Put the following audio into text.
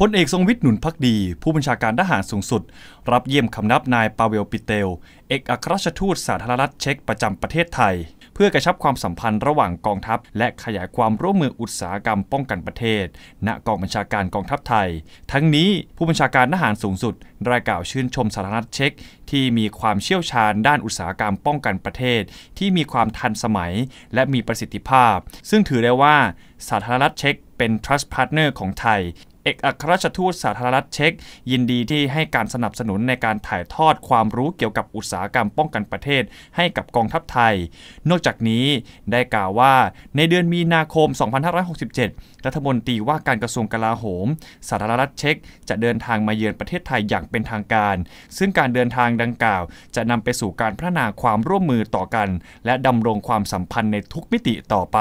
พลเอกทรงวิทย์หนุนพักดี ผู้บัญชาการทหารสูงสุด รับเยี่ยมคำนับนายปาเวลปิเตล เอกอัครราชทูตสาธารณรัฐเช็กประจำประเทศไทย เพื่อกระชับความสัมพันธ์ระหว่างกองทัพ และขยายความร่วมมืออุตสาหกรรมป้องกันประเทศ ณ กองบัญชาการกองทัพไทย ทั้งนี้ ผู้บัญชาการทหารสูงสุด ได้กล่าวชื่นชมสาธารณรัฐเช็กที่มีความเชี่ยวชาญด้านอุตสาหกรรมป้องกันประเทศ ที่มีความทันสมัย และมีประสิทธิภาพ ซึ่งถือได้ว่าสาธารณรัฐเช็กเป็น trust partner ของไทยเอกอัครราชทูตสาธารณรัฐเช็กยินดีที่ให้การสนับสนุนในการถ่ายทอดความรู้เกี่ยวกับอุตสาหกรรมป้องกันประเทศให้กับกองทัพไทย นอกจากนี้ได้กล่าวว่าในเดือนมีนาคม 2567 รัฐมนตรีว่าการกระทรวงกลาโหม สาธารณรัฐเช็กจะเดินทางมาเยือนประเทศไทยอย่างเป็นทางการ ซึ่งการเดินทางดังกล่าว จะนำไปสู่การพัฒนาความร่วมมือต่อกัน และดำรงความสัมพันธ์ในทุกมิติต่อไป